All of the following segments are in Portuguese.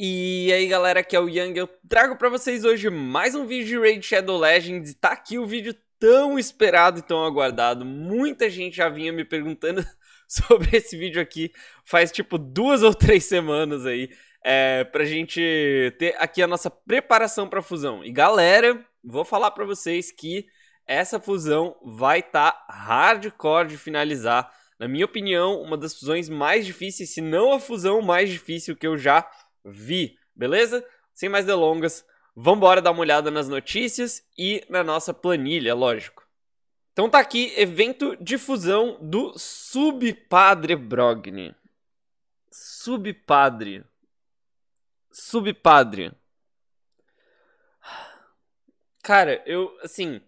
E aí galera, aqui é o Young, eu trago pra vocês hoje mais um vídeo de Raid Shadow Legends, tá aqui o vídeo tão esperado e tão aguardado, muita gente já vinha me perguntando sobre esse vídeo aqui faz tipo duas ou três semanas aí, é, pra gente ter aqui a nossa preparação pra fusão. E galera, vou falar pra vocês que essa fusão vai estar tá hardcore de finalizar, na minha opinião, uma das fusões mais difíceis, se não a fusão mais difícil que eu já vi, beleza? Sem mais delongas, vamos embora dar uma olhada nas notícias e na nossa planilha, lógico. Então tá aqui, evento de fusão do Subpadre Brogni. Subpadre. Subpadre. Cara, eu, assim...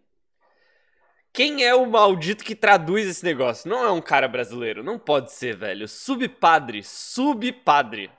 Quem é o maldito que traduz esse negócio? Não é um cara brasileiro, não pode ser, velho. Subpadre, subpadre.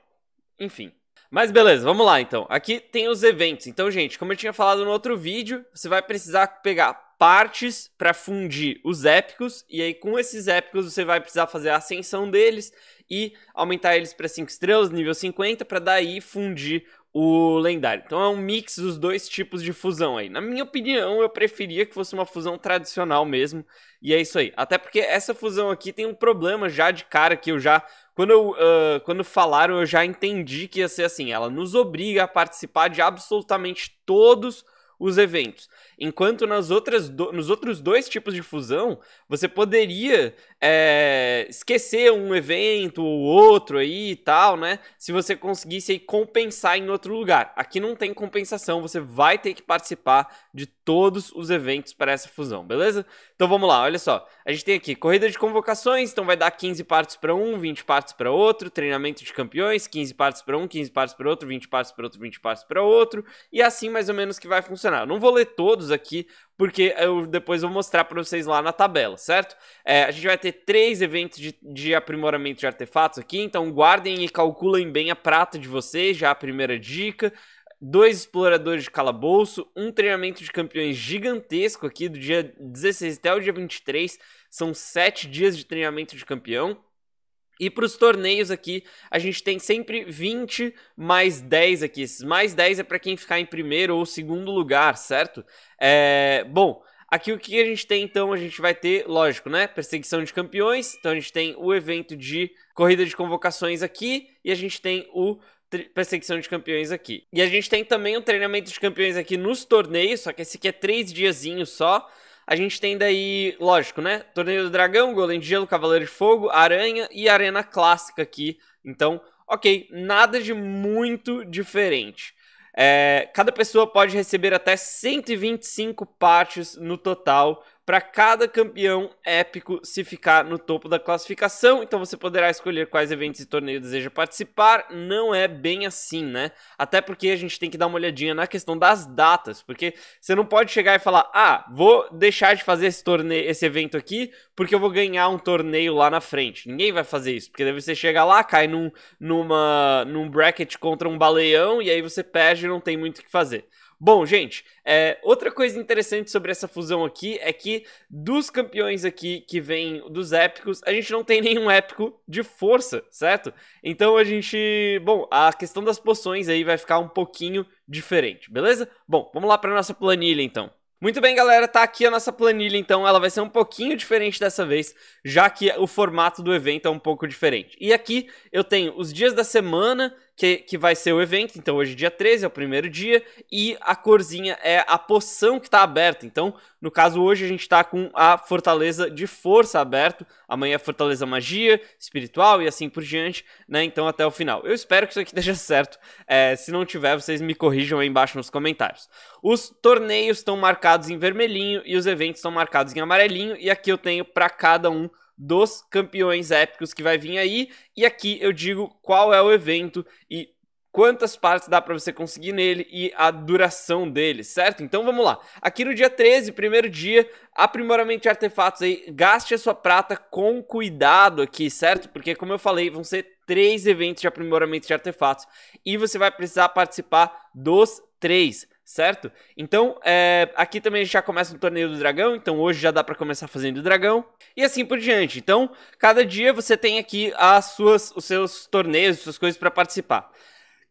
Enfim. Mas beleza, vamos lá então. Aqui tem os eventos. Então, gente, como eu tinha falado no outro vídeo, você vai precisar pegar partes para fundir os épicos, e aí com esses épicos você vai precisar fazer a ascensão deles e aumentar eles para 5 estrelas, nível 50, para daí fundir o lendário. Então é um mix dos dois tipos de fusão aí. Na minha opinião, eu preferia que fosse uma fusão tradicional mesmo. E é isso aí. Até porque essa fusão aqui tem um problema já de cara que eu já. Quando, eu, uh, quando falaram, eu já entendi que ia ser assim. Ela nos obriga a participar de absolutamente todos os eventos. Enquanto nas outras do, nos outros dois tipos de fusão, você poderia é, esquecer um evento ou outro aí e tal, né? Se você conseguisse compensar em outro lugar. Aqui não tem compensação, você vai ter que participar de todos os eventos para essa fusão, beleza? Então vamos lá, olha só. A gente tem aqui corrida de convocações, então vai dar 15 partes para um, 20 partes para outro, treinamento de campeões, 15 partes para um, 15 partes para outro, 20 partes para outro, 20 partes para outro, e é assim mais ou menos que vai funcionar. Eu não vou ler todos aqui, porque eu depois vou mostrar para vocês lá na tabela, certo? É, a gente vai ter três eventos de, de, aprimoramento de artefatos aqui, então guardem e calculem bem a prata de vocês, já a primeira dica. Dois exploradores de calabouço, um treinamento de campeões gigantesco aqui, do dia 16 até o dia 23, são sete dias de treinamento de campeão. E para os torneios aqui, a gente tem sempre 20 mais 10 aqui. Esses mais 10 é para quem ficar em primeiro ou segundo lugar, certo? É... Bom, Aqui o que a gente tem então, a gente vai ter, lógico, né? Perseguição de campeões. Então a gente tem o evento de corrida de convocações aqui e a gente tem o perseguição de campeões aqui. E a gente tem também o um treinamento de campeões aqui nos torneios, só que esse aqui é três diazinhos só. A gente tem daí, lógico, né? Torneio do Dragão, Golem de Gelo, Cavaleiro de Fogo, Aranha e Arena Clássica aqui. Então, ok, nada de muito diferente. É, cada pessoa pode receber até 125 partes no total para cada campeão épico se ficar no topo da classificação. Então você poderá escolher quais eventos e torneio deseja participar. Não é bem assim, né? Até porque a gente tem que dar uma olhadinha na questão das datas, porque você não pode chegar e falar: "Ah, vou deixar de fazer esse torneio, esse evento aqui, porque eu vou ganhar um torneio lá na frente". Ninguém vai fazer isso, porque deve você chega lá, cai num numa num bracket contra um baleão e aí você perde e não tem muito o que fazer. Bom, gente, é, outra coisa interessante sobre essa fusão aqui é que dos campeões aqui que vêm dos épicos, a gente não tem nenhum épico de força, certo? Então a gente, bom, a questão das poções aí vai ficar um pouquinho diferente, beleza? Bom, vamos lá para nossa planilha então. Muito bem, galera, tá aqui a nossa planilha, então ela vai ser um pouquinho diferente dessa vez, já que o formato do evento é um pouco diferente. E aqui eu tenho os dias da semana que, que vai ser o evento. Então, hoje, dia 13, é o primeiro dia, e a corzinha é a poção que está aberta. Então, no caso, hoje a gente está com a fortaleza de força aberto. Amanhã, a é fortaleza magia, espiritual e assim por diante, né? Então, até o final. Eu espero que isso aqui esteja certo. É, se não tiver, vocês me corrijam aí embaixo nos comentários. Os torneios estão marcados em vermelhinho e os eventos estão marcados em amarelinho, e aqui eu tenho para cada um dos campeões épicos que vai vir aí. E aqui eu digo qual é o evento e quantas partes dá para você conseguir nele e a duração dele, certo? Então vamos lá. Aqui no dia 13, primeiro dia, aprimoramento de artefatos aí, gaste a sua prata com cuidado aqui, certo? Porque como eu falei, vão ser três eventos de aprimoramento de artefatos e você vai precisar participar dos três certo? Então, é, aqui também a gente já começa o torneio do dragão, então hoje já dá para começar fazendo o dragão, e assim por diante. Então, cada dia você tem aqui as suas, os seus torneios, as suas coisas para participar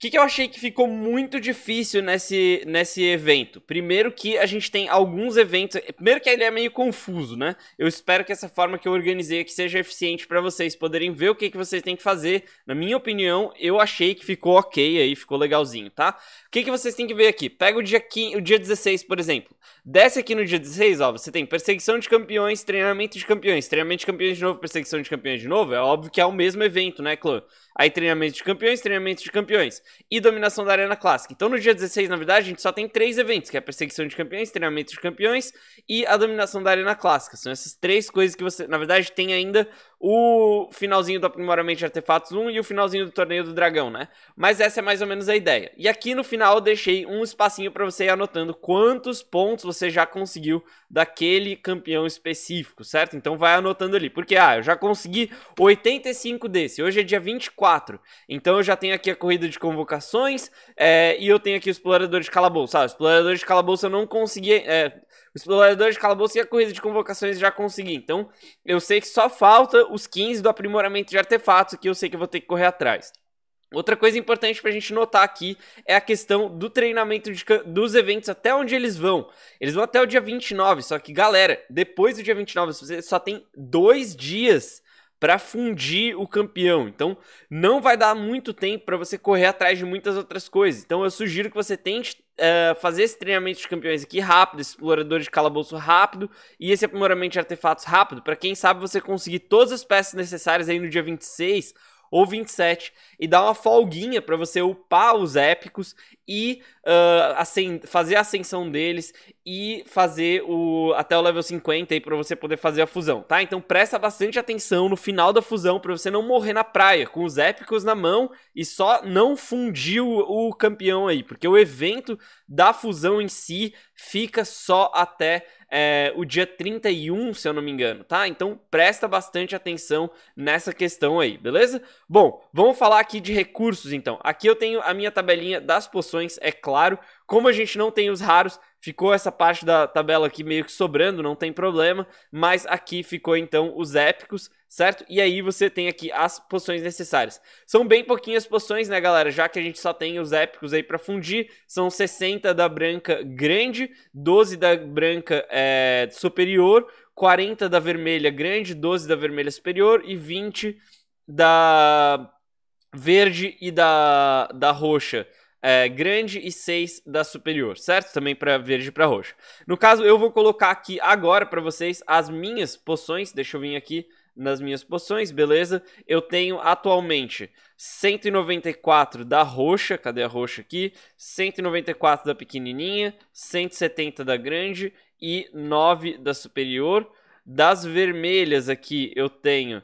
que, que eu achei que ficou muito difícil nesse, nesse evento? Primeiro que a gente tem alguns eventos. Primeiro que ele é meio confuso, né? Eu espero que essa forma que eu organizei aqui seja eficiente para vocês poderem ver o que, que vocês têm que fazer. Na minha opinião, eu achei que ficou ok aí, ficou legalzinho, tá? O que, que vocês têm que ver aqui? Pega o dia, 15, o dia 16, por exemplo. Desce aqui no dia 16, ó. Você tem perseguição de campeões, treinamento de campeões. Treinamento de campeões de novo, perseguição de campeões de novo. É óbvio que é o mesmo evento, né, Clã? Aí treinamento de campeões, treinamento de campeões e dominação da Arena Clássica. Então no dia 16, na verdade, a gente só tem três eventos, que é a perseguição de campeões, treinamento de campeões e a dominação da Arena Clássica. São essas três coisas que você, na verdade, tem ainda o finalzinho do Aprimoramento de Artefatos 1 e o finalzinho do Torneio do Dragão, né? Mas essa é mais ou menos a ideia. E aqui no final eu deixei um espacinho para você ir anotando quantos pontos você já conseguiu daquele campeão específico, certo? Então vai anotando ali, porque ah, eu já consegui 85 desse, hoje é dia 24, então eu já tenho aqui a corrida de convocações é, e eu tenho aqui o Explorador de Calabouço. Ah, o Explorador de Calabouço eu não consegui... É, o explorador de calabouço e a corrida de convocações já consegui. Então, eu sei que só falta os 15 do aprimoramento de artefatos, que eu sei que eu vou ter que correr atrás. Outra coisa importante para a gente notar aqui é a questão do treinamento de, dos eventos, até onde eles vão. Eles vão até o dia 29, só que, galera, depois do dia 29, você só tem dois dias para fundir o campeão. Então, não vai dar muito tempo para você correr atrás de muitas outras coisas. Então, eu sugiro que você tente uh, fazer esse treinamento de campeões aqui rápido, esse explorador de calabouço rápido e esse aprimoramento de artefatos rápido, para quem sabe você conseguir todas as peças necessárias aí no dia 26 ou 27 e dar uma folguinha para você upar os épicos e uh, fazer a ascensão deles e fazer o até o level 50 aí para você poder fazer a fusão, tá? Então presta bastante atenção no final da fusão para você não morrer na praia com os épicos na mão e só não fundir o, o campeão aí, porque o evento da fusão em si fica só até é, o dia 31, se eu não me engano, tá? Então presta bastante atenção nessa questão aí, beleza? Bom, vamos falar aqui de recursos então. Aqui eu tenho a minha tabelinha das poções, é claro claro. Como a gente não tem os raros, ficou essa parte da tabela aqui meio que sobrando, não tem problema. Mas aqui ficou então os épicos, certo? E aí você tem aqui as poções necessárias. São bem pouquinhas poções, né, galera? Já que a gente só tem os épicos aí para fundir. São 60 da branca grande, 12 da branca é, superior, 40 da vermelha grande, 12 da vermelha superior e 20 da verde e da, da roxa é, grande e 6 da superior, certo? Também para verde e para roxo. No caso, eu vou colocar aqui agora para vocês as minhas poções. Deixa eu vir aqui nas minhas poções, beleza? Eu tenho atualmente 194 da roxa, cadê a roxa aqui? 194 da pequenininha, 170 da grande e 9 da superior. Das vermelhas aqui eu tenho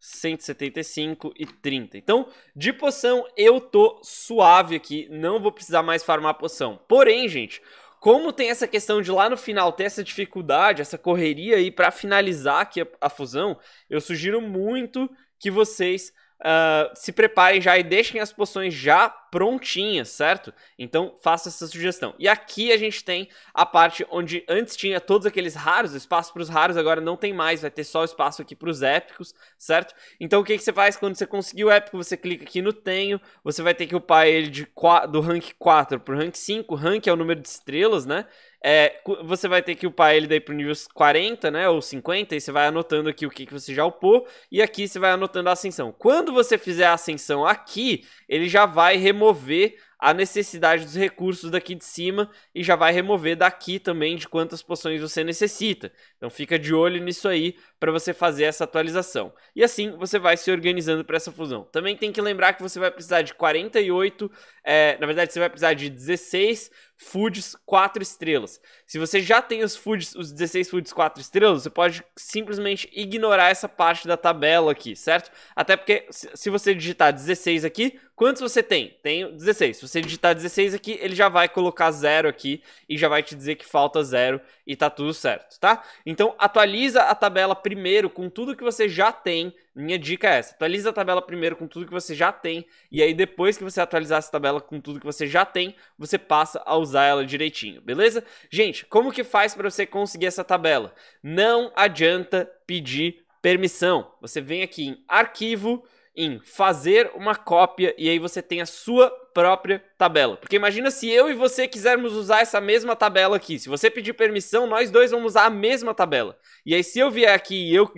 175 e 30. Então, de poção eu tô suave aqui, não vou precisar mais farmar poção. Porém, gente, como tem essa questão de lá no final ter essa dificuldade, essa correria aí para finalizar aqui a, a fusão, eu sugiro muito que vocês uh, se preparem já e deixem as poções já prontinhas, certo? Então faça essa sugestão. E aqui a gente tem a parte onde antes tinha todos aqueles raros, espaço para os raros, agora não tem mais, vai ter só espaço aqui para os épicos, certo? Então o que, que você faz quando você conseguir o épico? Você clica aqui no tenho, você vai ter que upar ele de, do rank 4 para o rank 5, rank é o número de estrelas, né? É, você vai ter que upar ele daí pro nível 40, né? Ou 50, e você vai anotando aqui o que, que você já upou. E aqui você vai anotando a ascensão. Quando você fizer a ascensão aqui, ele já vai remover a necessidade dos recursos daqui de cima e já vai remover daqui também de quantas poções você necessita. Então fica de olho nisso aí para você fazer essa atualização. E assim você vai se organizando para essa fusão. Também tem que lembrar que você vai precisar de 48, é, na verdade você vai precisar de 16 foods 4 estrelas. Se você já tem os foods, os 16 foods 4 estrelas, você pode simplesmente ignorar essa parte da tabela aqui, certo? Até porque se você digitar 16 aqui, quantos você tem? Tenho 16. Se você digitar 16 aqui, ele já vai colocar zero aqui e já vai te dizer que falta zero e tá tudo certo, tá? Então atualiza a tabela primeiro com tudo que você já tem minha dica é essa: atualiza a tabela primeiro com tudo que você já tem, e aí depois que você atualizar essa tabela com tudo que você já tem, você passa a usar ela direitinho, beleza? Gente, como que faz para você conseguir essa tabela? Não adianta pedir permissão. Você vem aqui em arquivo, em fazer uma cópia e aí você tem a sua própria tabela. Porque imagina se eu e você quisermos usar essa mesma tabela aqui. Se você pedir permissão, nós dois vamos usar a mesma tabela. E aí se eu vier aqui e eu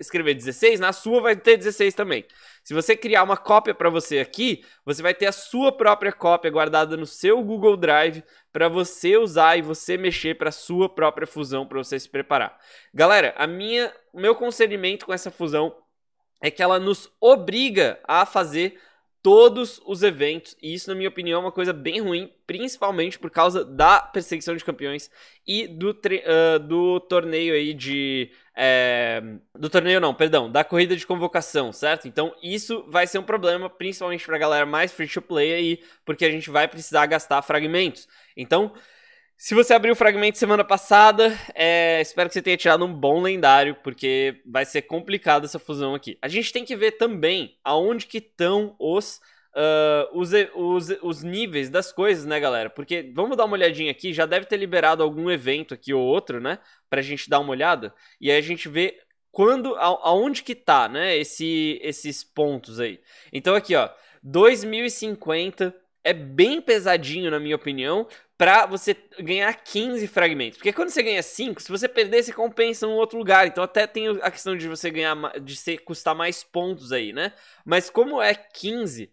escrever 16, na sua vai ter 16 também. Se você criar uma cópia para você aqui, você vai ter a sua própria cópia guardada no seu Google Drive para você usar e você mexer para sua própria fusão para você se preparar. Galera, a minha, o meu conselhamento com essa fusão é que ela nos obriga a fazer todos os eventos. E isso, na minha opinião, é uma coisa bem ruim, principalmente por causa da perseguição de campeões e do, uh, do torneio aí de. É, do torneio não, perdão, da corrida de convocação, certo? Então isso vai ser um problema, principalmente pra galera mais free to play aí, porque a gente vai precisar gastar fragmentos. Então, se você abriu o fragmento semana passada, é, espero que você tenha tirado um bom lendário, porque vai ser complicado essa fusão aqui. A gente tem que ver também aonde que estão os, uh, os, os, os níveis das coisas, né, galera? Porque vamos dar uma olhadinha aqui, já deve ter liberado algum evento aqui ou outro, né? Pra gente dar uma olhada. E aí a gente vê quando, a, aonde que tá, né, esse, esses pontos aí. Então aqui, ó, 2050 é bem pesadinho, na minha opinião, pra você ganhar 15 fragmentos. Porque quando você ganha 5, se você perder, você compensa num outro lugar. Então até tem a questão de você ganhar de ser, custar mais pontos aí, né? Mas como é 15,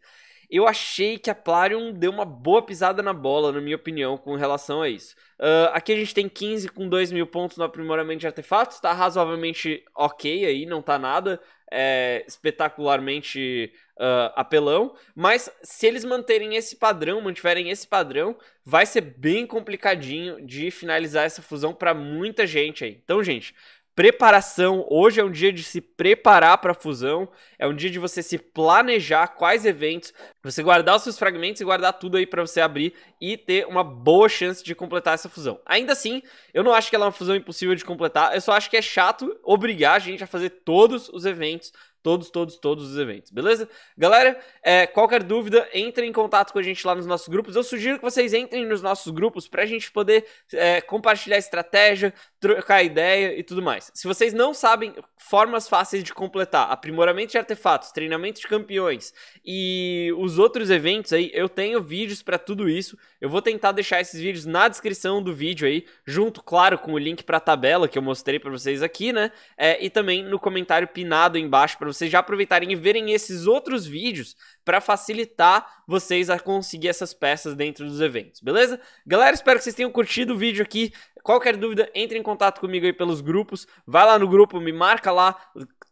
eu achei que a Plarium deu uma boa pisada na bola, na minha opinião, com relação a isso. Uh, aqui a gente tem 15 com 2 mil pontos no aprimoramento de artefatos, tá razoavelmente ok aí, não tá nada é, espetacularmente uh, apelão, mas se eles manterem esse padrão, mantiverem esse padrão, vai ser bem complicadinho de finalizar essa fusão para muita gente aí. Então, gente, preparação. Hoje é um dia de se preparar para a fusão, é um dia de você se planejar quais eventos, você guardar os seus fragmentos e guardar tudo aí para você abrir e ter uma boa chance de completar essa fusão. Ainda assim, eu não acho que ela é uma fusão impossível de completar, eu só acho que é chato obrigar a gente a fazer todos os eventos todos, todos, todos os eventos, beleza? Galera, é, qualquer dúvida, entre em contato com a gente lá nos nossos grupos. Eu sugiro que vocês entrem nos nossos grupos para a gente poder é, compartilhar estratégia, trocar ideia e tudo mais. Se vocês não sabem formas fáceis de completar aprimoramento de artefatos, treinamento de campeões e os os outros eventos aí, eu tenho vídeos para tudo isso. Eu vou tentar deixar esses vídeos na descrição do vídeo aí, junto, claro, com o link para a tabela que eu mostrei para vocês aqui, né? É, e também no comentário pinado embaixo para vocês já aproveitarem e verem esses outros vídeos para facilitar vocês a conseguir essas peças dentro dos eventos, beleza? Galera, espero que vocês tenham curtido o vídeo aqui. Qualquer dúvida, entre em contato comigo aí pelos grupos. Vai lá no grupo, me marca lá,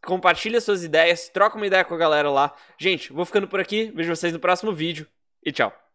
compartilha suas ideias, troca uma ideia com a galera lá. Gente, vou ficando por aqui, vejo vocês no próximo vídeo e tchau.